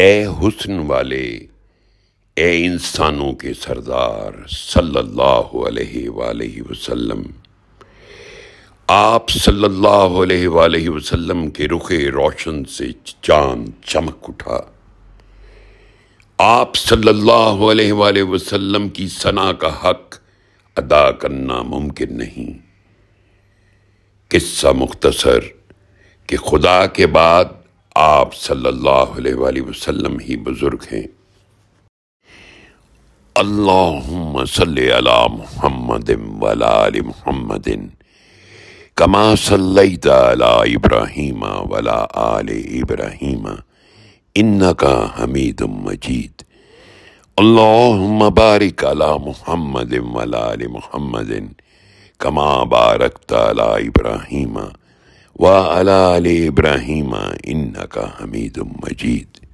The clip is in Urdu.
اے حسن والے اے انسانوں کے سردار صلی اللہ علیہ وآلہ وسلم آپ صلی اللہ علیہ وآلہ وسلم کے رخ روشن سے چاند چمک اٹھا آپ صلی اللہ علیہ وآلہ وسلم کی ثنا کا حق ادا کرنا ممکن نہیں قصہ مختصر کہ خدا کے بعد آپ صلی اللہ علیہ وآلہ وسلم ہی بزرگ ہیں اللہم صلی علی محمد و آل محمد کما صلیت علی ابراہیم و آل ابراہیم انکا حمید مجید اللہم بارک علی محمد و آل محمد کما بارکت علی ابراہیم و آل محمد واہ البراہیم ان کا حمیدم مجید